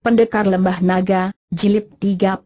Pendekar Lembah Naga, Jilid 36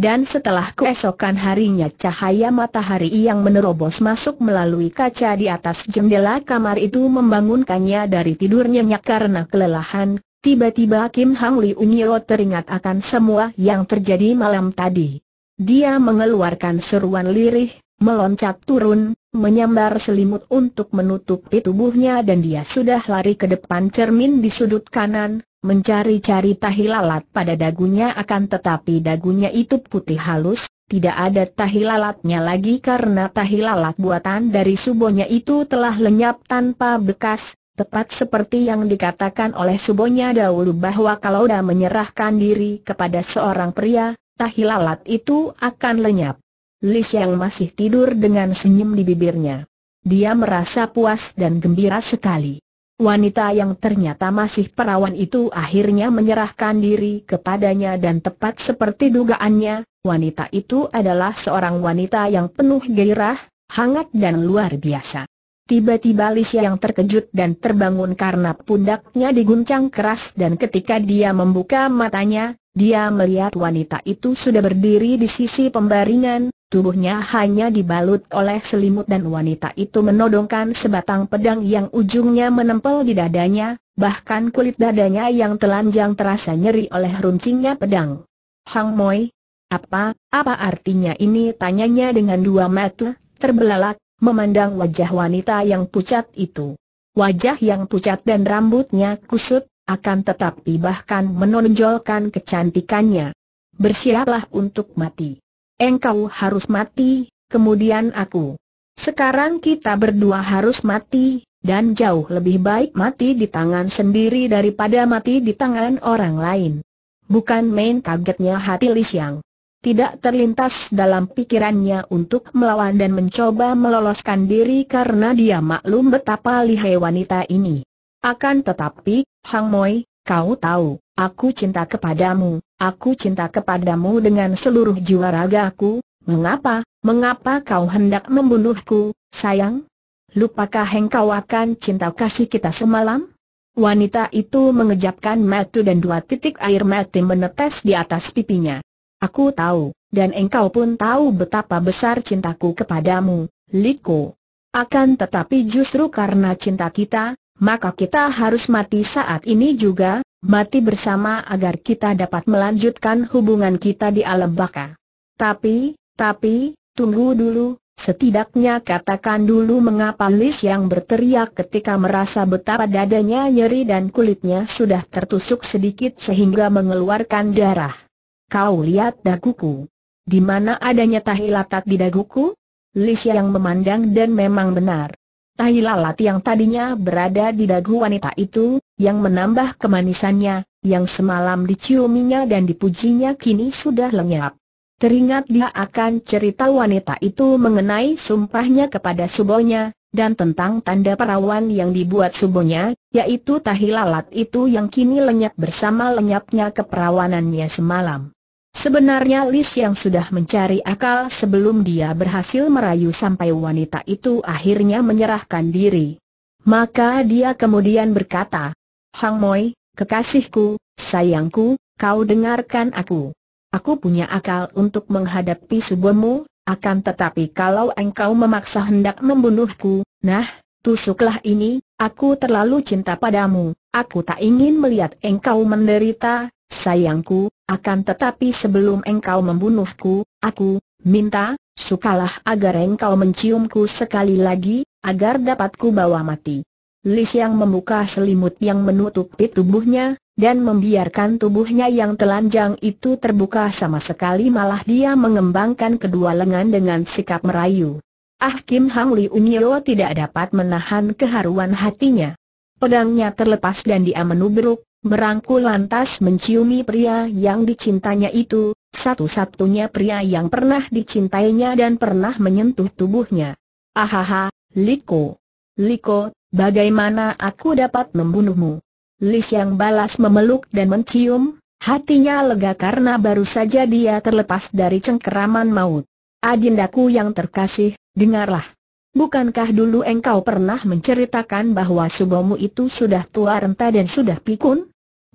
dan setelah keesokan harinya cahaya matahari yang menerobos masuk melalui kaca di atas jendela kamar itu membangunkannya dari tidur nyenyak karena kelelahan, tiba-tiba Kim Hang Li Unyo teringat akan semua yang terjadi malam tadi. Dia mengeluarkan seruan lirih, meloncat turun, menyambar selimut untuk menutupi tubuhnya dan dia sudah lari ke depan cermin di sudut kanan, mencari-cari tahi lalat pada dagunya akan tetapi dagunya itu putih halus, tidak ada tahi lalatnya lagi karena tahi lalat buatan dari subonya itu telah lenyap tanpa bekas, tepat seperti yang dikatakan oleh subonya dahulu bahwa kalau dah menyerahkan diri kepada seorang pria, tahi lalat itu akan lenyap. Lis yang masih tidur dengan senyum di bibirnya. Dia merasa puas dan gembira sekali. Wanita yang ternyata masih perawan itu akhirnya menyerahkan diri kepadanya dan tepat seperti dugaannya, wanita itu adalah seorang wanita yang penuh gairah, hangat dan luar biasa. Tiba-tiba Lisya yang terkejut dan terbangun karena pundaknya diguncang keras dan ketika dia membuka matanya, dia melihat wanita itu sudah berdiri di sisi pembaringan, tubuhnya hanya dibalut oleh selimut dan wanita itu menodongkan sebatang pedang yang ujungnya menempel di dadanya, bahkan kulit dadanya yang telanjang terasa nyeri oleh runcingnya pedang. Hang Moi, apa, apa artinya ini tanyanya dengan dua mata, terbelalak, memandang wajah wanita yang pucat itu. Wajah yang pucat dan rambutnya kusut, akan tetapi bahkan menonjolkan kecantikannya. Bersiaplah untuk mati. Engkau harus mati, kemudian aku. Sekarang kita berdua harus mati, dan jauh lebih baik mati di tangan sendiri daripada mati di tangan orang lain. Bukan main kagetnya hati Li Xiang. Tidak terlintas dalam pikirannya untuk melawan dan mencoba meloloskan diri karena dia maklum betapa lihai wanita ini. Akan tetapi, Hang Moi, kau tahu, aku cinta kepadamu, aku cinta kepadamu dengan seluruh jiwa ragaku, mengapa, mengapa kau hendak membunuhku, sayang? Lupakah engkau akan cinta kasih kita semalam? Wanita itu mengejapkan matu dan dua titik air mati menetes di atas pipinya. Aku tahu, dan engkau pun tahu betapa besar cintaku kepadamu, Liko. Akan tetapi justru karena cinta kita, maka kita harus mati saat ini juga, mati bersama agar kita dapat melanjutkan hubungan kita di alam baka. Tapi, tapi, tunggu dulu, setidaknya katakan dulu mengapa Lis yang berteriak ketika merasa betapa dadanya nyeri dan kulitnya sudah tertusuk sedikit sehingga mengeluarkan darah. Kau lihat daguku. Di mana adanya tahi di daguku? Lis yang memandang dan memang benar. Tai lalat yang tadinya berada di dagu wanita itu, yang menambah kemanisannya, yang semalam diciuminya dan dipujinya kini sudah lenyap. Teringat dia akan cerita wanita itu mengenai sumpahnya kepada subonya, dan tentang tanda perawan yang dibuat subonya, yaitu tahi lalat itu yang kini lenyap bersama lenyapnya keperawanannya semalam. Sebenarnya Lis yang sudah mencari akal sebelum dia berhasil merayu sampai wanita itu akhirnya menyerahkan diri. Maka dia kemudian berkata, Hang Moi, kekasihku, sayangku, kau dengarkan aku. Aku punya akal untuk menghadapi subuhmu, akan tetapi kalau engkau memaksa hendak membunuhku, nah, tusuklah ini, aku terlalu cinta padamu, aku tak ingin melihat engkau menderita, sayangku, akan tetapi sebelum engkau membunuhku, aku minta, sukalah agar engkau menciumku sekali lagi, agar dapatku bawa mati. Lis yang membuka selimut yang menutupi tubuhnya, dan membiarkan tubuhnya yang telanjang itu terbuka sama sekali malah dia mengembangkan kedua lengan dengan sikap merayu. Ah Kim Hang Li Unyo tidak dapat menahan keharuan hatinya. Pedangnya terlepas dan dia menubruk, Merangkul lantas menciumi pria yang dicintanya itu, satu-satunya pria yang pernah dicintainya dan pernah menyentuh tubuhnya. Ahaha, Liko. Liko, bagaimana aku dapat membunuhmu? Lis yang balas memeluk dan mencium, hatinya lega karena baru saja dia terlepas dari cengkeraman maut. Adindaku yang terkasih, dengarlah. Bukankah dulu engkau pernah menceritakan bahwa subomu itu sudah tua renta dan sudah pikun?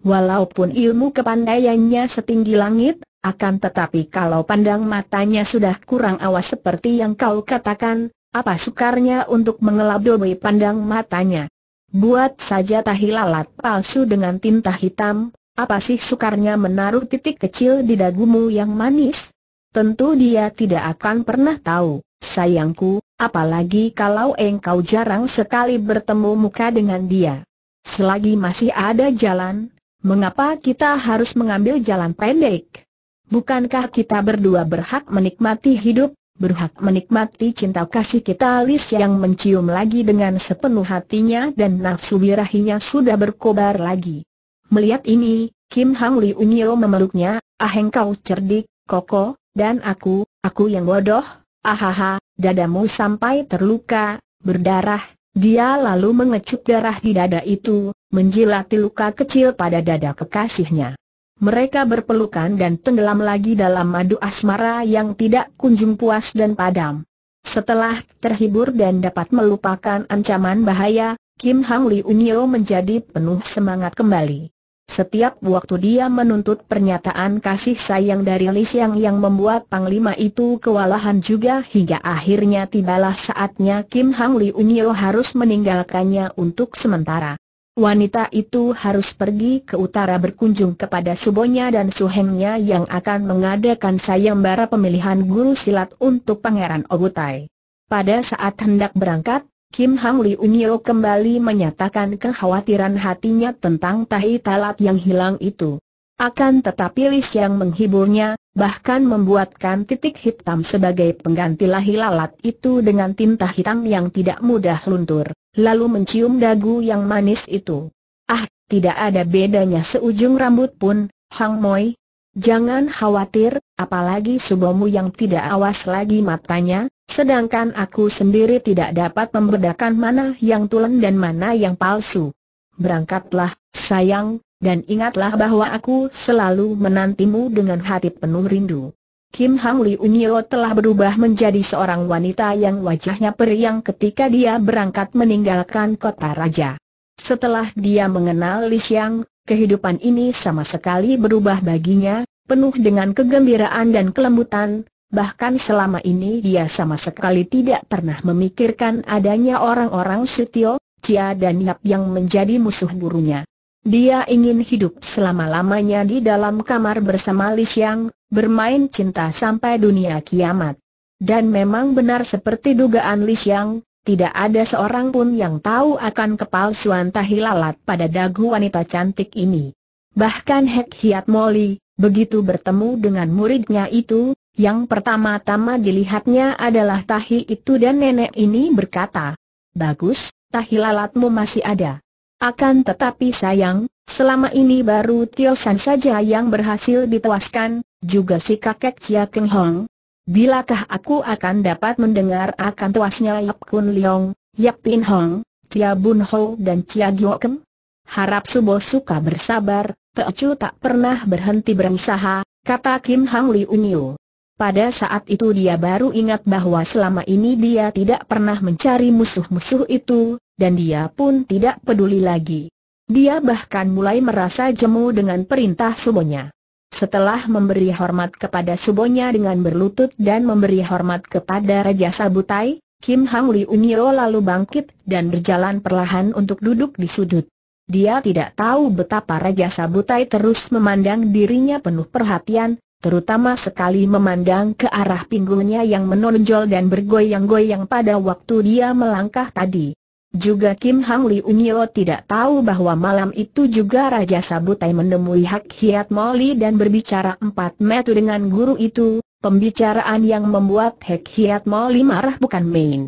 Walaupun ilmu kepandaiannya setinggi langit, akan tetapi kalau pandang matanya sudah kurang awas seperti yang kau katakan, apa sukarnya untuk mengelabui pandang matanya? Buat saja tahi lalat palsu dengan tinta hitam, apa sih sukarnya menaruh titik kecil di dagumu yang manis? Tentu dia tidak akan pernah tahu, sayangku, apalagi kalau engkau jarang sekali bertemu muka dengan dia. Selagi masih ada jalan, mengapa kita harus mengambil jalan pendek? Bukankah kita berdua berhak menikmati hidup, berhak menikmati cinta kasih kita Lis yang mencium lagi dengan sepenuh hatinya dan nafsu birahinya sudah berkobar lagi. Melihat ini, Kim Hang Li Unyo memeluknya, ah engkau cerdik, koko, dan aku, aku yang bodoh, ahaha, dadamu sampai terluka, berdarah, dia lalu mengecup darah di dada itu, menjilati luka kecil pada dada kekasihnya. Mereka berpelukan dan tenggelam lagi dalam madu asmara yang tidak kunjung puas dan padam. Setelah terhibur dan dapat melupakan ancaman bahaya, Kim Hang Li Unyo menjadi penuh semangat kembali. Setiap waktu dia menuntut pernyataan kasih sayang dari Li Xiang yang membuat Panglima itu kewalahan juga hingga akhirnya tibalah saatnya Kim Hang Li Unyo harus meninggalkannya untuk sementara wanita itu harus pergi ke utara berkunjung kepada subonya dan suhengnya yang akan mengadakan sayembara pemilihan guru silat untuk Pangeran Ogutai. Pada saat hendak berangkat, Kim Hang Li Unyo kembali menyatakan kekhawatiran hatinya tentang tahi talat yang hilang itu. Akan tetapi Lis yang menghiburnya, bahkan membuatkan titik hitam sebagai pengganti lahi lalat itu dengan tinta hitam yang tidak mudah luntur lalu mencium dagu yang manis itu. Ah, tidak ada bedanya seujung rambut pun, Hang Moi. Jangan khawatir, apalagi subomu yang tidak awas lagi matanya, sedangkan aku sendiri tidak dapat membedakan mana yang tulen dan mana yang palsu. Berangkatlah, sayang, dan ingatlah bahwa aku selalu menantimu dengan hati penuh rindu. Kim Hang Li Unyo telah berubah menjadi seorang wanita yang wajahnya periang ketika dia berangkat meninggalkan kota raja. Setelah dia mengenal Li Xiang, kehidupan ini sama sekali berubah baginya, penuh dengan kegembiraan dan kelembutan, bahkan selama ini dia sama sekali tidak pernah memikirkan adanya orang-orang Sutio, Cia dan Yap yang menjadi musuh burunya. Dia ingin hidup selama-lamanya di dalam kamar bersama Li Xiang, bermain cinta sampai dunia kiamat. Dan memang benar seperti dugaan Li Xiang, tidak ada seorang pun yang tahu akan kepalsuan tahilalat pada dagu wanita cantik ini. Bahkan Hek Hiat Moli, begitu bertemu dengan muridnya itu, yang pertama-tama dilihatnya adalah tahi itu dan nenek ini berkata, Bagus, tahi lalatmu masih ada. Akan tetapi sayang, selama ini baru Tio San saja yang berhasil ditewaskan, juga si kakek Chia Keng Hong. Bilakah aku akan dapat mendengar akan tewasnya Yap Kun Leong, Yap Pin Hong, Chia Bun Ho dan Chia Gyo Kem? Harap Subo suka bersabar, Chu tak pernah berhenti berusaha, kata Kim Hang Li Niu. Pada saat itu dia baru ingat bahwa selama ini dia tidak pernah mencari musuh-musuh itu, dan dia pun tidak peduli lagi. Dia bahkan mulai merasa jemu dengan perintah subonya. Setelah memberi hormat kepada subonya dengan berlutut dan memberi hormat kepada Raja Sabutai, Kim Hang Li Unio lalu bangkit dan berjalan perlahan untuk duduk di sudut. Dia tidak tahu betapa Raja Sabutai terus memandang dirinya penuh perhatian, terutama sekali memandang ke arah pinggulnya yang menonjol dan bergoyang-goyang pada waktu dia melangkah tadi. Juga Kim Hang Unyo tidak tahu bahwa malam itu juga Raja Sabutai menemui Hak Hiat Moli dan berbicara empat metu dengan guru itu, pembicaraan yang membuat Hak Hiat Moli marah bukan main.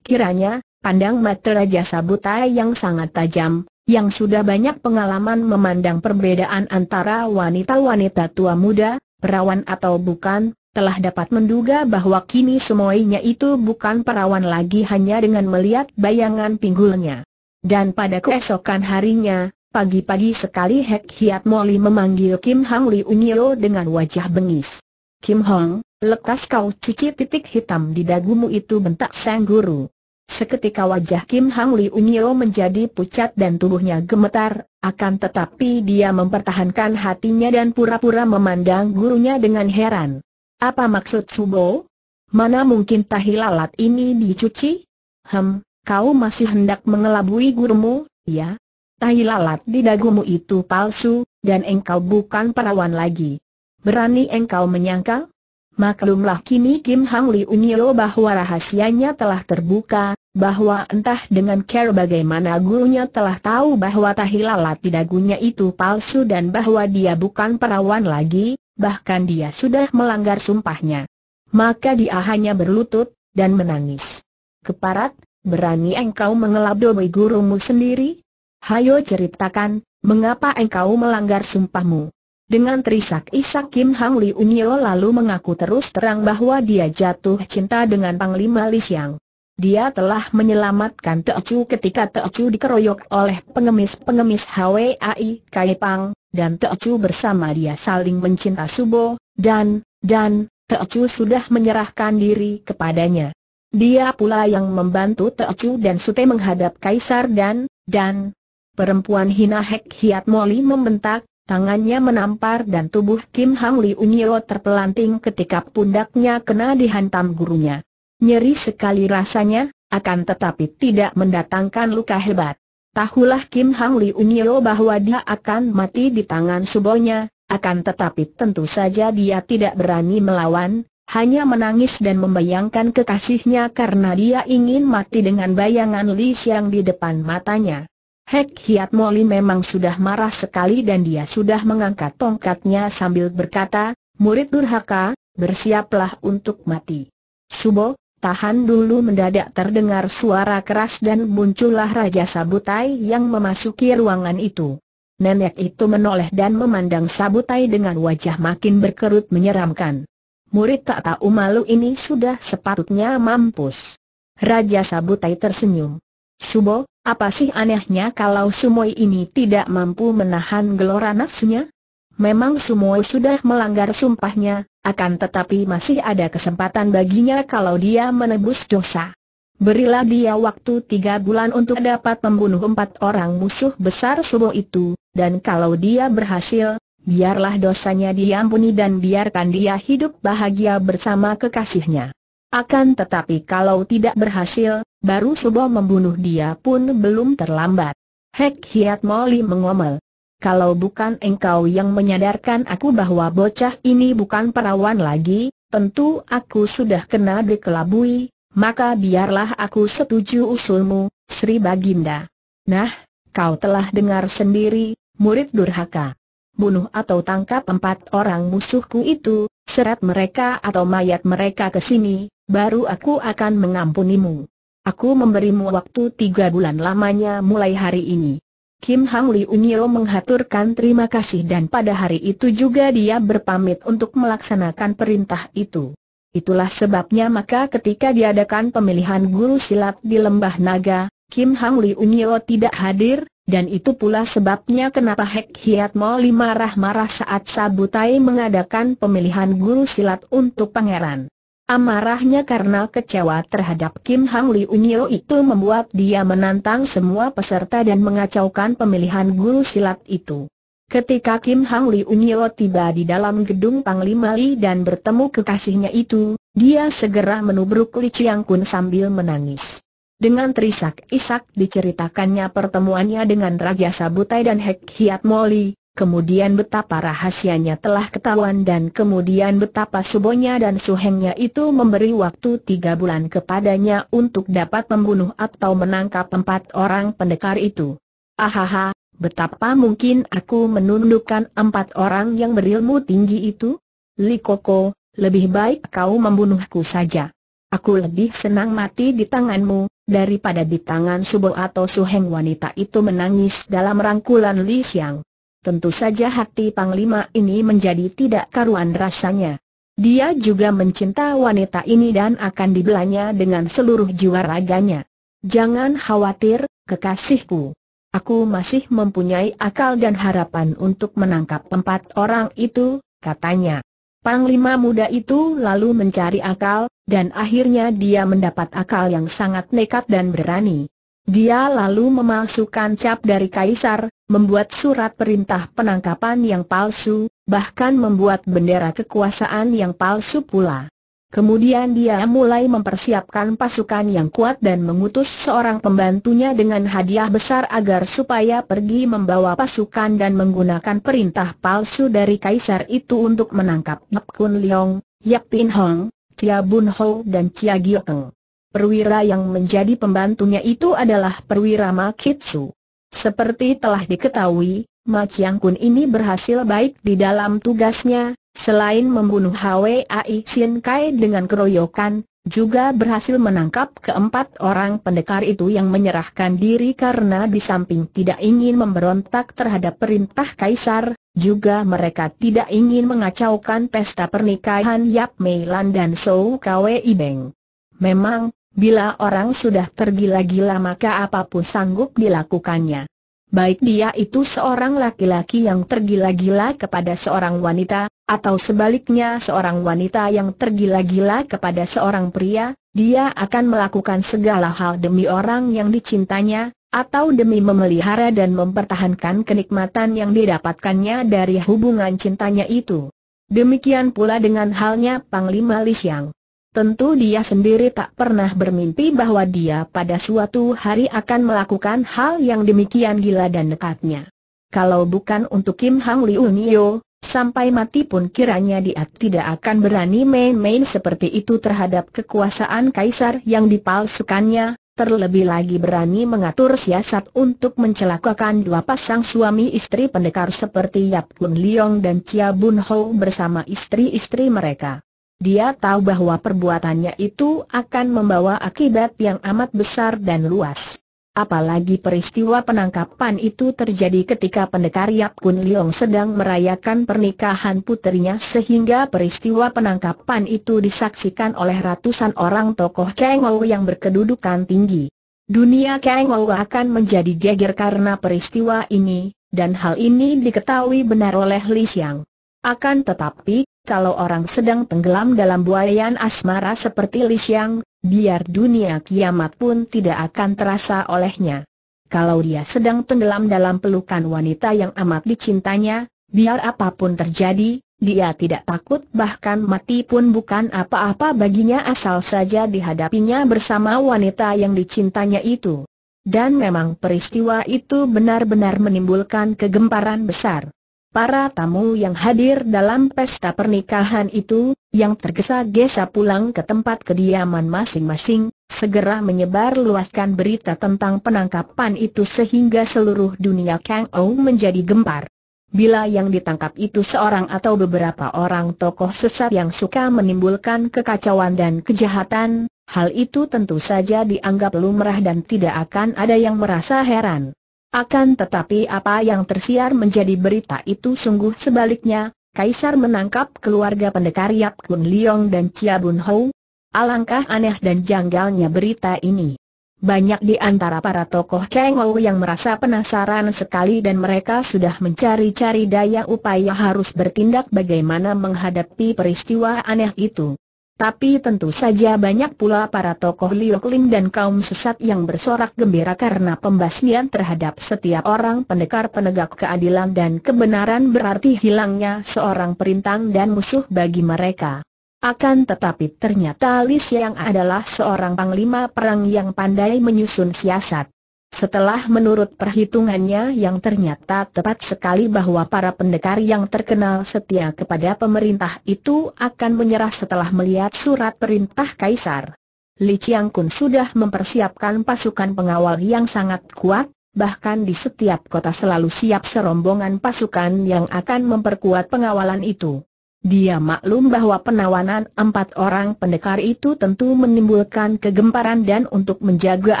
Kiranya, pandang mata Raja Sabutai yang sangat tajam, yang sudah banyak pengalaman memandang perbedaan antara wanita-wanita tua muda, perawan atau bukan, telah dapat menduga bahwa kini semuanya itu bukan perawan lagi hanya dengan melihat bayangan pinggulnya. Dan pada keesokan harinya, pagi-pagi sekali Hek Hiat Moli memanggil Kim Hang Li Unyo dengan wajah bengis. Kim Hong, lekas kau cuci titik hitam di dagumu itu bentak sang guru. Seketika wajah Kim Hang Li Unyo menjadi pucat dan tubuhnya gemetar, akan tetapi dia mempertahankan hatinya dan pura-pura memandang gurunya dengan heran. Apa maksud Subo? Mana mungkin tahi lalat ini dicuci? Hem, kau masih hendak mengelabui gurumu, ya? Tahi lalat di dagumu itu palsu, dan engkau bukan perawan lagi. Berani engkau menyangkal? Maklumlah kini Kim Hang Li bahwa rahasianya telah terbuka, bahwa entah dengan care bagaimana gurunya telah tahu bahwa tahi lalat di dagunya itu palsu dan bahwa dia bukan perawan lagi, bahkan dia sudah melanggar sumpahnya. Maka dia hanya berlutut, dan menangis. Keparat, berani engkau mengelabui gurumu sendiri? Hayo ceritakan, mengapa engkau melanggar sumpahmu? Dengan terisak-isak Kim Hang Li Unyo lalu mengaku terus terang bahwa dia jatuh cinta dengan Panglima Li Xiang. Dia telah menyelamatkan Chu ketika Chu dikeroyok oleh pengemis-pengemis HWAI Kai Pang, dan Teocu bersama dia saling mencinta Subo, dan, dan, Teocu sudah menyerahkan diri kepadanya. Dia pula yang membantu Teocu dan Sute menghadap Kaisar dan, dan, perempuan Hina Hek Hiat Moli membentak, tangannya menampar dan tubuh Kim Hang Li Unyo terpelanting ketika pundaknya kena dihantam gurunya. Nyeri sekali rasanya, akan tetapi tidak mendatangkan luka hebat. Tahulah Kim Hang Unyo bahwa dia akan mati di tangan subonya, akan tetapi tentu saja dia tidak berani melawan, hanya menangis dan membayangkan kekasihnya karena dia ingin mati dengan bayangan Li Xiang di depan matanya. Hek Hiat Moli memang sudah marah sekali dan dia sudah mengangkat tongkatnya sambil berkata, murid durhaka, bersiaplah untuk mati. Subo, Tahan dulu mendadak terdengar suara keras dan muncullah Raja Sabutai yang memasuki ruangan itu. Nenek itu menoleh dan memandang Sabutai dengan wajah makin berkerut menyeramkan. Murid tak tahu malu ini sudah sepatutnya mampus. Raja Sabutai tersenyum. Subo, apa sih anehnya kalau Sumoi ini tidak mampu menahan gelora nafsunya? Memang semua sudah melanggar sumpahnya, akan tetapi masih ada kesempatan baginya kalau dia menebus dosa. Berilah dia waktu tiga bulan untuk dapat membunuh empat orang musuh besar Sumo itu, dan kalau dia berhasil, biarlah dosanya diampuni dan biarkan dia hidup bahagia bersama kekasihnya. Akan tetapi kalau tidak berhasil, baru subuh membunuh dia pun belum terlambat. Hek Hiat Moli mengomel kalau bukan engkau yang menyadarkan aku bahwa bocah ini bukan perawan lagi, tentu aku sudah kena dikelabui, maka biarlah aku setuju usulmu, Sri Baginda. Nah, kau telah dengar sendiri, murid durhaka. Bunuh atau tangkap empat orang musuhku itu, seret mereka atau mayat mereka ke sini, baru aku akan mengampunimu. Aku memberimu waktu tiga bulan lamanya mulai hari ini. Kim Hang Unyo menghaturkan terima kasih dan pada hari itu juga dia berpamit untuk melaksanakan perintah itu. Itulah sebabnya maka ketika diadakan pemilihan guru silat di Lembah Naga, Kim Hang Unyo tidak hadir, dan itu pula sebabnya kenapa Hek Hiat Moli marah-marah saat Sabutai mengadakan pemilihan guru silat untuk pangeran. Amarahnya karena kecewa terhadap Kim Hang Li Unyo itu membuat dia menantang semua peserta dan mengacaukan pemilihan guru silat itu. Ketika Kim Hang Li Unyo tiba di dalam gedung Panglima Li dan bertemu kekasihnya itu, dia segera menubruk Li Chiang Kun sambil menangis. Dengan terisak-isak diceritakannya pertemuannya dengan Raja Sabutai dan Hek Hiat Moli, kemudian betapa rahasianya telah ketahuan dan kemudian betapa Subonya dan Suhengnya itu memberi waktu tiga bulan kepadanya untuk dapat membunuh atau menangkap empat orang pendekar itu. Ahaha, betapa mungkin aku menundukkan empat orang yang berilmu tinggi itu? Li Koko, lebih baik kau membunuhku saja. Aku lebih senang mati di tanganmu, daripada di tangan Subo atau Suheng wanita itu menangis dalam rangkulan Li Xiang tentu saja hati Panglima ini menjadi tidak karuan rasanya. Dia juga mencinta wanita ini dan akan dibelanya dengan seluruh jiwa raganya. Jangan khawatir, kekasihku. Aku masih mempunyai akal dan harapan untuk menangkap empat orang itu, katanya. Panglima muda itu lalu mencari akal, dan akhirnya dia mendapat akal yang sangat nekat dan berani. Dia lalu memalsukan cap dari kaisar, membuat surat perintah penangkapan yang palsu, bahkan membuat bendera kekuasaan yang palsu pula. Kemudian dia mulai mempersiapkan pasukan yang kuat dan mengutus seorang pembantunya dengan hadiah besar agar supaya pergi membawa pasukan dan menggunakan perintah palsu dari kaisar itu untuk menangkap Yap Kun Leong, Yap Tin Hong, Chia Bun Ho dan Chia Giokeng perwira yang menjadi pembantunya itu adalah perwira Makitsu. Seperti telah diketahui, Ma Kun ini berhasil baik di dalam tugasnya, selain membunuh Ai Xin Kai dengan keroyokan, juga berhasil menangkap keempat orang pendekar itu yang menyerahkan diri karena di samping tidak ingin memberontak terhadap perintah kaisar, juga mereka tidak ingin mengacaukan pesta pernikahan Yap Mei Lan dan Sou Kwei Beng. Memang, Bila orang sudah tergila-gila maka apapun sanggup dilakukannya. Baik dia itu seorang laki-laki yang tergila-gila kepada seorang wanita, atau sebaliknya seorang wanita yang tergila-gila kepada seorang pria, dia akan melakukan segala hal demi orang yang dicintanya, atau demi memelihara dan mempertahankan kenikmatan yang didapatkannya dari hubungan cintanya itu. Demikian pula dengan halnya Panglima Lisiang. Tentu dia sendiri tak pernah bermimpi bahwa dia pada suatu hari akan melakukan hal yang demikian gila dan nekatnya. Kalau bukan untuk Kim Hang Liu Nio, sampai mati pun kiranya dia tidak akan berani main-main seperti itu terhadap kekuasaan kaisar yang dipalsukannya, terlebih lagi berani mengatur siasat untuk mencelakakan dua pasang suami istri pendekar seperti Yap Kun Liong dan Chia Bun Ho bersama istri-istri mereka. Dia tahu bahwa perbuatannya itu akan membawa akibat yang amat besar dan luas. Apalagi peristiwa penangkapan itu terjadi ketika pendekar Yap Kun Leong sedang merayakan pernikahan putrinya sehingga peristiwa penangkapan itu disaksikan oleh ratusan orang tokoh Ou yang berkedudukan tinggi. Dunia Ou akan menjadi geger karena peristiwa ini, dan hal ini diketahui benar oleh Li Xiang. Akan tetapi, kalau orang sedang tenggelam dalam buayan asmara seperti Li Xiang, biar dunia kiamat pun tidak akan terasa olehnya. Kalau dia sedang tenggelam dalam pelukan wanita yang amat dicintanya, biar apapun terjadi, dia tidak takut bahkan mati pun bukan apa-apa baginya asal saja dihadapinya bersama wanita yang dicintanya itu. Dan memang peristiwa itu benar-benar menimbulkan kegemparan besar. Para tamu yang hadir dalam pesta pernikahan itu, yang tergesa-gesa pulang ke tempat kediaman masing-masing, segera menyebar luaskan berita tentang penangkapan itu sehingga seluruh dunia Kang Ou menjadi gempar. Bila yang ditangkap itu seorang atau beberapa orang tokoh sesat yang suka menimbulkan kekacauan dan kejahatan, hal itu tentu saja dianggap lumrah dan tidak akan ada yang merasa heran. Akan tetapi apa yang tersiar menjadi berita itu sungguh sebaliknya, Kaisar menangkap keluarga pendekar Yap Kun Leong dan Chia Bun Hou. Alangkah aneh dan janggalnya berita ini. Banyak di antara para tokoh Kang Ho yang merasa penasaran sekali dan mereka sudah mencari-cari daya upaya harus bertindak bagaimana menghadapi peristiwa aneh itu. Tapi tentu saja banyak pula para tokoh Liokling dan kaum sesat yang bersorak gembira karena pembasmian terhadap setiap orang pendekar penegak keadilan dan kebenaran berarti hilangnya seorang perintang dan musuh bagi mereka. Akan tetapi ternyata Li Xiang adalah seorang panglima perang yang pandai menyusun siasat. Setelah menurut perhitungannya yang ternyata tepat sekali bahwa para pendekar yang terkenal setia kepada pemerintah itu akan menyerah setelah melihat surat perintah Kaisar. Li Chiang Kun sudah mempersiapkan pasukan pengawal yang sangat kuat, bahkan di setiap kota selalu siap serombongan pasukan yang akan memperkuat pengawalan itu. Dia maklum bahwa penawanan empat orang pendekar itu tentu menimbulkan kegemparan dan untuk menjaga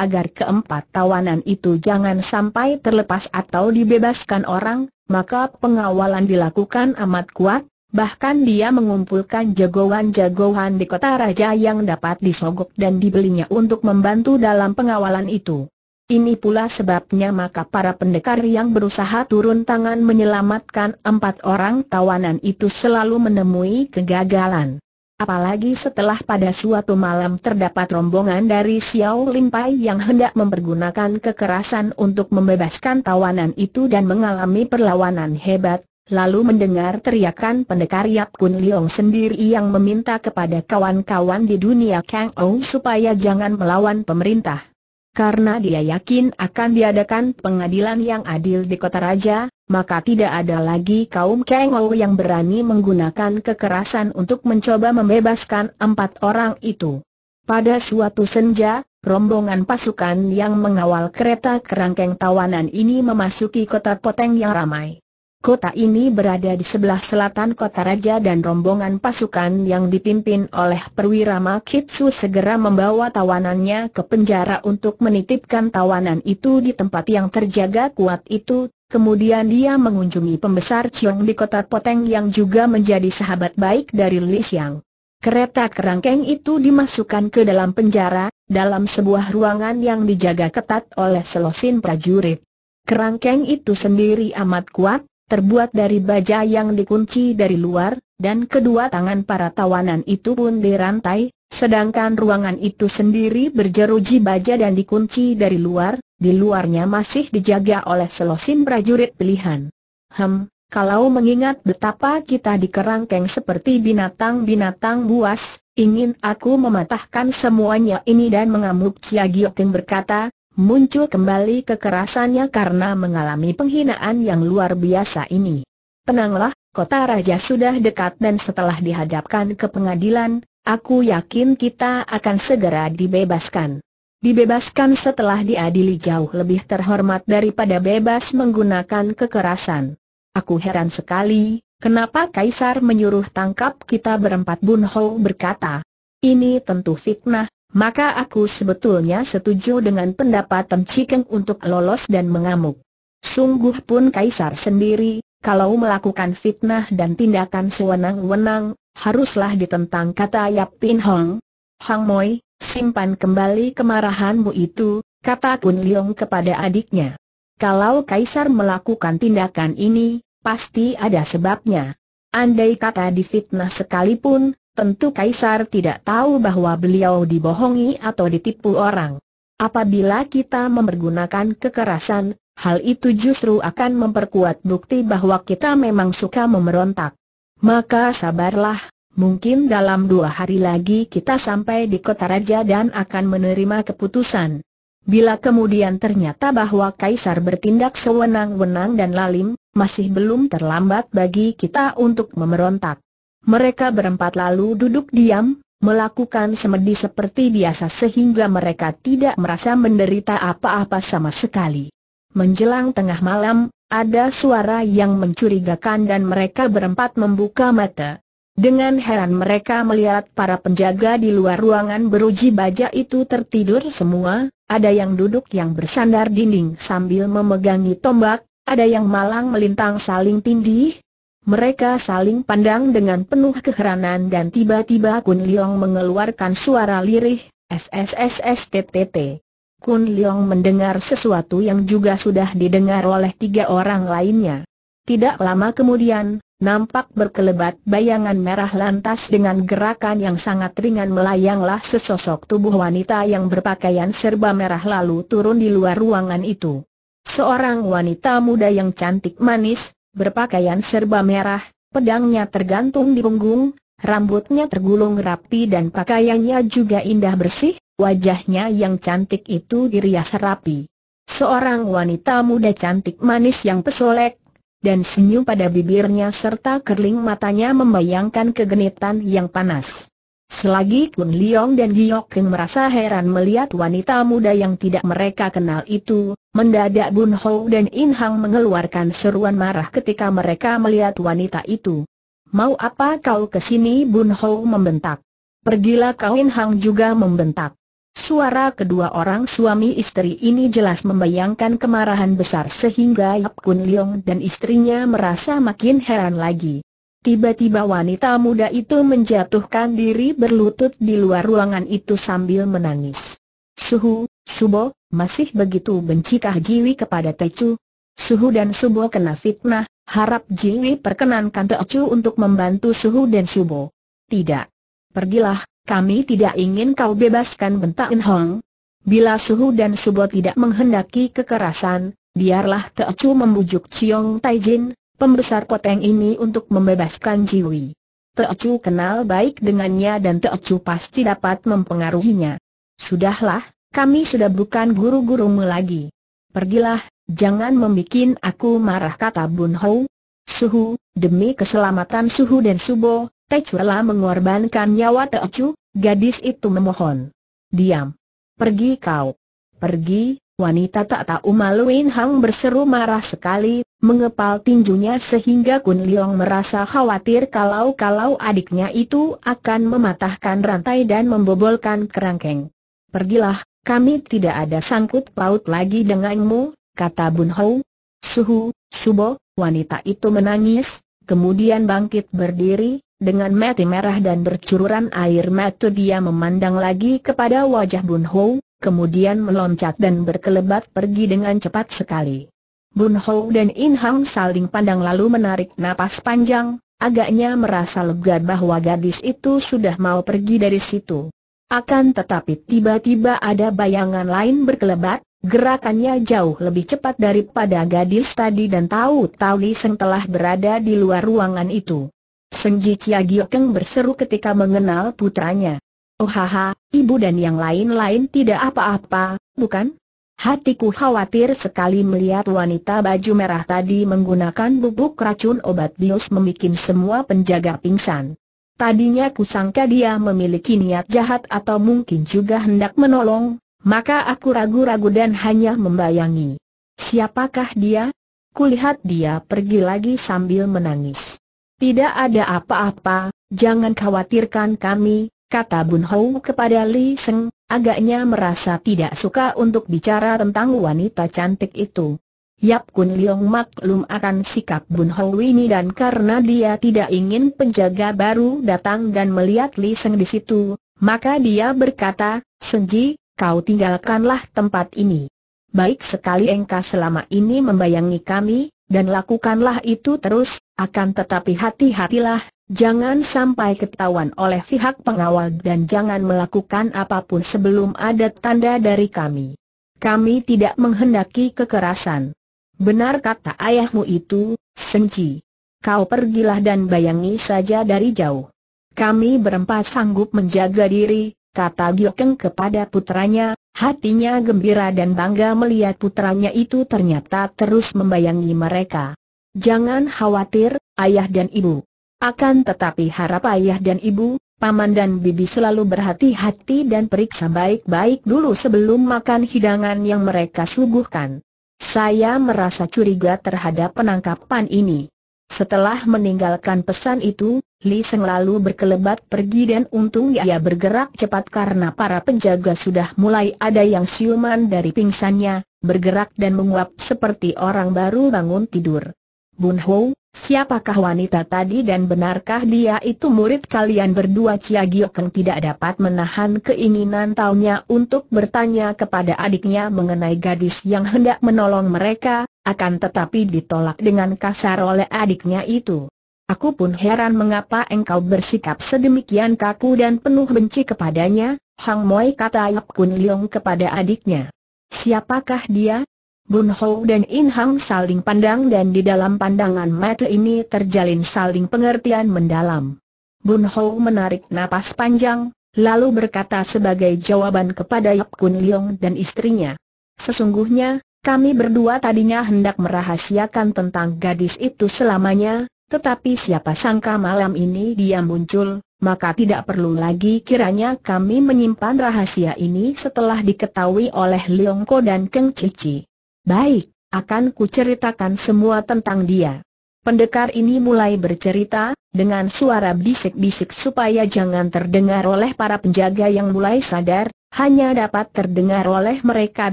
agar keempat tawanan itu jangan sampai terlepas atau dibebaskan orang, maka pengawalan dilakukan amat kuat, bahkan dia mengumpulkan jagoan-jagoan di kota raja yang dapat disogok dan dibelinya untuk membantu dalam pengawalan itu. Ini pula sebabnya maka para pendekar yang berusaha turun tangan menyelamatkan empat orang tawanan itu selalu menemui kegagalan. Apalagi setelah pada suatu malam terdapat rombongan dari Xiao Limpai yang hendak mempergunakan kekerasan untuk membebaskan tawanan itu dan mengalami perlawanan hebat, lalu mendengar teriakan pendekar Yap Kun Leong sendiri yang meminta kepada kawan-kawan di dunia Kang Ou supaya jangan melawan pemerintah karena dia yakin akan diadakan pengadilan yang adil di kota raja, maka tidak ada lagi kaum kengau yang berani menggunakan kekerasan untuk mencoba membebaskan empat orang itu. Pada suatu senja, rombongan pasukan yang mengawal kereta kerangkeng tawanan ini memasuki kota Poteng yang ramai. Kota ini berada di sebelah selatan kota raja dan rombongan pasukan yang dipimpin oleh perwira Makitsu segera membawa tawanannya ke penjara untuk menitipkan tawanan itu di tempat yang terjaga kuat itu. Kemudian dia mengunjungi pembesar Chong di kota Poteng yang juga menjadi sahabat baik dari Li Xiang. Kereta kerangkeng itu dimasukkan ke dalam penjara, dalam sebuah ruangan yang dijaga ketat oleh selosin prajurit. Kerangkeng itu sendiri amat kuat, terbuat dari baja yang dikunci dari luar, dan kedua tangan para tawanan itu pun dirantai, sedangkan ruangan itu sendiri berjeruji baja dan dikunci dari luar, di luarnya masih dijaga oleh selosim prajurit pilihan. Hem, kalau mengingat betapa kita dikerangkeng seperti binatang-binatang buas, ingin aku mematahkan semuanya ini dan mengamuk Cia Giotin berkata, muncul kembali kekerasannya karena mengalami penghinaan yang luar biasa ini. Tenanglah, kota raja sudah dekat dan setelah dihadapkan ke pengadilan, aku yakin kita akan segera dibebaskan. Dibebaskan setelah diadili jauh lebih terhormat daripada bebas menggunakan kekerasan. Aku heran sekali, kenapa Kaisar menyuruh tangkap kita berempat Bun Ho berkata. Ini tentu fitnah, maka aku sebetulnya setuju dengan pendapat Tem Cikeng untuk lolos dan mengamuk. Sungguh pun Kaisar sendiri, kalau melakukan fitnah dan tindakan sewenang-wenang, haruslah ditentang kata Yap Tin Hong. Hang Moi, simpan kembali kemarahanmu itu, kata Kun Leong kepada adiknya. Kalau Kaisar melakukan tindakan ini, pasti ada sebabnya. Andai kata difitnah sekalipun, Tentu Kaisar tidak tahu bahwa beliau dibohongi atau ditipu orang. Apabila kita mempergunakan kekerasan, hal itu justru akan memperkuat bukti bahwa kita memang suka memberontak. Maka sabarlah, mungkin dalam dua hari lagi kita sampai di kota raja dan akan menerima keputusan. Bila kemudian ternyata bahwa Kaisar bertindak sewenang-wenang dan lalim, masih belum terlambat bagi kita untuk memberontak. Mereka berempat lalu duduk diam, melakukan semedi seperti biasa sehingga mereka tidak merasa menderita apa-apa sama sekali. Menjelang tengah malam, ada suara yang mencurigakan dan mereka berempat membuka mata. Dengan heran mereka melihat para penjaga di luar ruangan beruji baja itu tertidur semua, ada yang duduk yang bersandar dinding sambil memegangi tombak, ada yang malang melintang saling tindih, mereka saling pandang dengan penuh keheranan dan tiba-tiba Kun Leong mengeluarkan suara lirih, SSSSTTT. Kun Leong mendengar sesuatu yang juga sudah didengar oleh tiga orang lainnya. Tidak lama kemudian, nampak berkelebat bayangan merah lantas dengan gerakan yang sangat ringan melayanglah sesosok tubuh wanita yang berpakaian serba merah lalu turun di luar ruangan itu. Seorang wanita muda yang cantik manis, berpakaian serba merah, pedangnya tergantung di punggung, rambutnya tergulung rapi dan pakaiannya juga indah bersih, wajahnya yang cantik itu dirias rapi. Seorang wanita muda cantik manis yang pesolek, dan senyum pada bibirnya serta kerling matanya membayangkan kegenitan yang panas. Selagi Kun Leong dan Giok Keng merasa heran melihat wanita muda yang tidak mereka kenal itu, mendadak Bun Ho dan In Hang mengeluarkan seruan marah ketika mereka melihat wanita itu. Mau apa kau kesini Bun Ho membentak. Pergilah kau In Hang juga membentak. Suara kedua orang suami istri ini jelas membayangkan kemarahan besar sehingga Yap Kun Leong dan istrinya merasa makin heran lagi. Tiba-tiba wanita muda itu menjatuhkan diri berlutut di luar ruangan itu sambil menangis. Suhu, Subo, masih begitu bencikah Jiwi kepada Tecu? Suhu dan Subo kena fitnah, harap Jiwi perkenankan Tecu untuk membantu Suhu dan Subo. Tidak. Pergilah, kami tidak ingin kau bebaskan bentak In Hong. Bila Suhu dan Subo tidak menghendaki kekerasan, biarlah Tecu membujuk Chiong Taijin, pembesar Poteng ini untuk membebaskan Jiwi. Teocu kenal baik dengannya dan Teocu pasti dapat mempengaruhinya. Sudahlah, kami sudah bukan guru-gurumu lagi. Pergilah, jangan membuat aku marah kata Bun Hou. Suhu, demi keselamatan Suhu dan Subo, telah mengorbankan nyawa Teocu, gadis itu memohon. Diam. Pergi kau. Pergi, Wanita tak tahu malu Hang berseru marah sekali, mengepal tinjunya sehingga Kun Liang merasa khawatir kalau-kalau adiknya itu akan mematahkan rantai dan membobolkan kerangkeng. Pergilah, kami tidak ada sangkut paut lagi denganmu, kata Bun Hou. Suhu, Subo, wanita itu menangis, kemudian bangkit berdiri, dengan mati merah dan bercururan air mata dia memandang lagi kepada wajah Bun Hou, kemudian meloncat dan berkelebat pergi dengan cepat sekali. Bun Hou dan In Hang saling pandang lalu menarik napas panjang, agaknya merasa lega bahwa gadis itu sudah mau pergi dari situ. Akan tetapi tiba-tiba ada bayangan lain berkelebat, gerakannya jauh lebih cepat daripada gadis tadi dan tahu Tau Li Seng telah berada di luar ruangan itu. Senji Chia Giokeng berseru ketika mengenal putranya. Oh haha, ibu dan yang lain-lain tidak apa-apa, bukan? Hatiku khawatir sekali melihat wanita baju merah tadi menggunakan bubuk racun obat bius membuat semua penjaga pingsan. Tadinya kusangka dia memiliki niat jahat atau mungkin juga hendak menolong, maka aku ragu-ragu dan hanya membayangi. Siapakah dia? Kulihat dia pergi lagi sambil menangis. Tidak ada apa-apa, jangan khawatirkan kami, kata Bun Hou kepada Li Seng, agaknya merasa tidak suka untuk bicara tentang wanita cantik itu. Yap Kun Leong maklum akan sikap Bun Hou ini dan karena dia tidak ingin penjaga baru datang dan melihat Li Seng di situ, maka dia berkata, Senji, kau tinggalkanlah tempat ini. Baik sekali engkau selama ini membayangi kami, dan lakukanlah itu terus, akan tetapi hati-hatilah, Jangan sampai ketahuan oleh pihak pengawal dan jangan melakukan apapun sebelum ada tanda dari kami. Kami tidak menghendaki kekerasan. Benar kata ayahmu itu, Senji. Kau pergilah dan bayangi saja dari jauh. Kami berempat sanggup menjaga diri, kata Giokeng kepada putranya, hatinya gembira dan bangga melihat putranya itu ternyata terus membayangi mereka. Jangan khawatir, ayah dan ibu. Akan tetapi harap ayah dan ibu, paman dan bibi selalu berhati-hati dan periksa baik-baik dulu sebelum makan hidangan yang mereka suguhkan. Saya merasa curiga terhadap penangkapan ini. Setelah meninggalkan pesan itu, Li Seng lalu berkelebat pergi dan untung ia bergerak cepat karena para penjaga sudah mulai ada yang siuman dari pingsannya, bergerak dan menguap seperti orang baru bangun tidur. Bun Hou, Siapakah wanita tadi dan benarkah dia itu murid kalian berdua Cia Giokeng tidak dapat menahan keinginan taunya untuk bertanya kepada adiknya mengenai gadis yang hendak menolong mereka, akan tetapi ditolak dengan kasar oleh adiknya itu. Aku pun heran mengapa engkau bersikap sedemikian kaku dan penuh benci kepadanya, Hang Moi kata Yap Kun Leong kepada adiknya. Siapakah dia? Bun Ho dan In Hang saling pandang dan di dalam pandangan mata ini terjalin saling pengertian mendalam. Bun Ho menarik napas panjang, lalu berkata sebagai jawaban kepada Yap Kun Leong dan istrinya. Sesungguhnya, kami berdua tadinya hendak merahasiakan tentang gadis itu selamanya, tetapi siapa sangka malam ini dia muncul, maka tidak perlu lagi kiranya kami menyimpan rahasia ini setelah diketahui oleh Ko dan Keng Cici. Baik, akan kuceritakan semua tentang dia. Pendekar ini mulai bercerita, dengan suara bisik-bisik supaya jangan terdengar oleh para penjaga yang mulai sadar, hanya dapat terdengar oleh mereka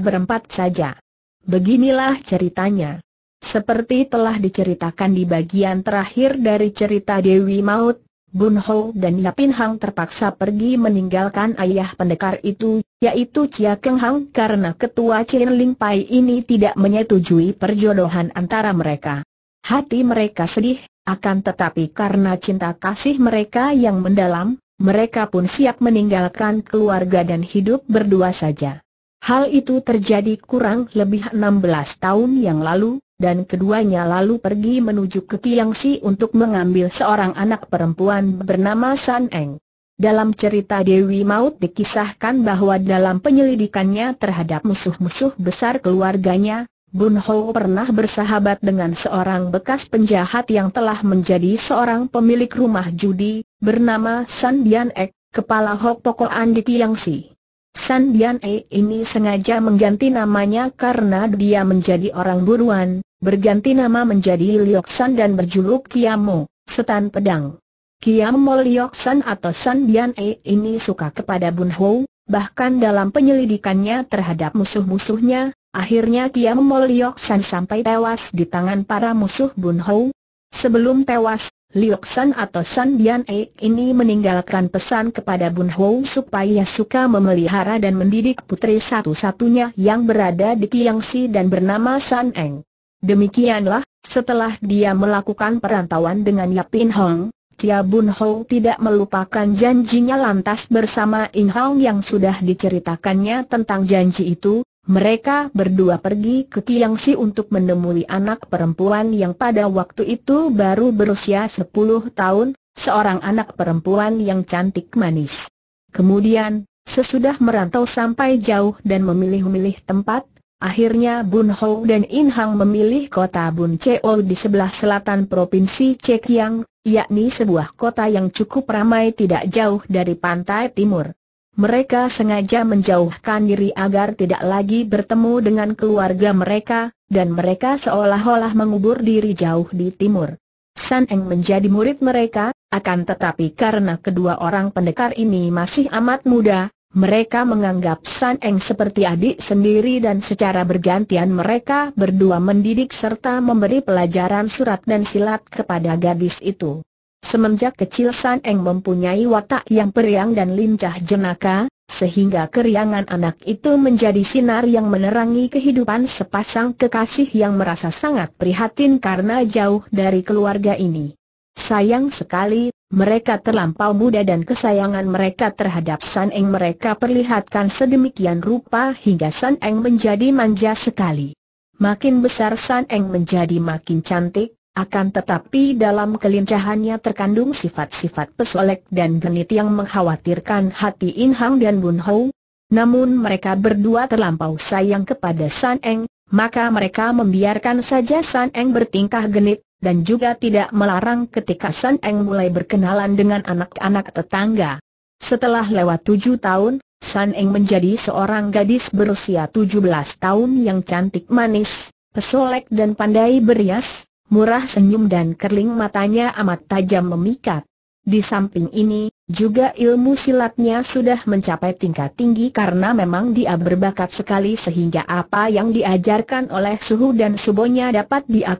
berempat saja. Beginilah ceritanya. Seperti telah diceritakan di bagian terakhir dari cerita Dewi Maut, Bun Ho dan Yapin Hang terpaksa pergi meninggalkan ayah pendekar itu, yaitu Chia Keng Hang karena ketua Chin Ling Pai ini tidak menyetujui perjodohan antara mereka. Hati mereka sedih, akan tetapi karena cinta kasih mereka yang mendalam, mereka pun siap meninggalkan keluarga dan hidup berdua saja. Hal itu terjadi kurang lebih 16 tahun yang lalu, dan keduanya lalu pergi menuju ke Tiangsi untuk mengambil seorang anak perempuan bernama San Eng. Dalam cerita Dewi Maut dikisahkan bahwa dalam penyelidikannya terhadap musuh-musuh besar keluarganya, Bun Ho pernah bersahabat dengan seorang bekas penjahat yang telah menjadi seorang pemilik rumah judi, bernama San Dian Ek, kepala Hok Pokoan di Tiangsi. San Dian E ini sengaja mengganti namanya karena dia menjadi orang buruan, berganti nama menjadi Liok San dan berjuluk Kiamo, Setan Pedang. Kiamo Liok San atau San Dian E ini suka kepada Bun Ho, bahkan dalam penyelidikannya terhadap musuh-musuhnya, akhirnya Kiamo Liok San sampai tewas di tangan para musuh Bun Ho. Sebelum tewas, Liok San atau San Bian Ek ini meninggalkan pesan kepada Bun Hou supaya suka memelihara dan mendidik putri satu-satunya yang berada di Tiang dan bernama San Eng. Demikianlah, setelah dia melakukan perantauan dengan Yap In Hong, Tia Bun Ho tidak melupakan janjinya lantas bersama In Hong yang sudah diceritakannya tentang janji itu, mereka berdua pergi ke Kiangsi untuk menemui anak perempuan yang pada waktu itu baru berusia 10 tahun, seorang anak perempuan yang cantik manis. Kemudian, sesudah merantau sampai jauh dan memilih-milih tempat, akhirnya Bun Ho dan In Hang memilih kota Bun Cheo di sebelah selatan Provinsi Cekiang, yakni sebuah kota yang cukup ramai tidak jauh dari pantai timur. Mereka sengaja menjauhkan diri agar tidak lagi bertemu dengan keluarga mereka, dan mereka seolah-olah mengubur diri jauh di timur. San Eng menjadi murid mereka, akan tetapi karena kedua orang pendekar ini masih amat muda, mereka menganggap San Eng seperti adik sendiri dan secara bergantian mereka berdua mendidik serta memberi pelajaran surat dan silat kepada gadis itu. Semenjak kecil San Eng mempunyai watak yang periang dan lincah jenaka, sehingga keriangan anak itu menjadi sinar yang menerangi kehidupan sepasang kekasih yang merasa sangat prihatin karena jauh dari keluarga ini. Sayang sekali, mereka terlampau muda dan kesayangan mereka terhadap San Eng mereka perlihatkan sedemikian rupa hingga San Eng menjadi manja sekali. Makin besar San Eng menjadi makin cantik, akan tetapi dalam kelincahannya terkandung sifat-sifat pesolek dan genit yang mengkhawatirkan hati In Hang dan Bun Ho. Namun mereka berdua terlampau sayang kepada San Eng, maka mereka membiarkan saja San Eng bertingkah genit, dan juga tidak melarang ketika San Eng mulai berkenalan dengan anak-anak tetangga. Setelah lewat tujuh tahun, San Eng menjadi seorang gadis berusia tujuh belas tahun yang cantik manis, pesolek dan pandai berias, murah senyum dan kerling matanya amat tajam memikat. Di samping ini, juga ilmu silatnya sudah mencapai tingkat tinggi karena memang dia berbakat sekali sehingga apa yang diajarkan oleh suhu dan subonya dapat dia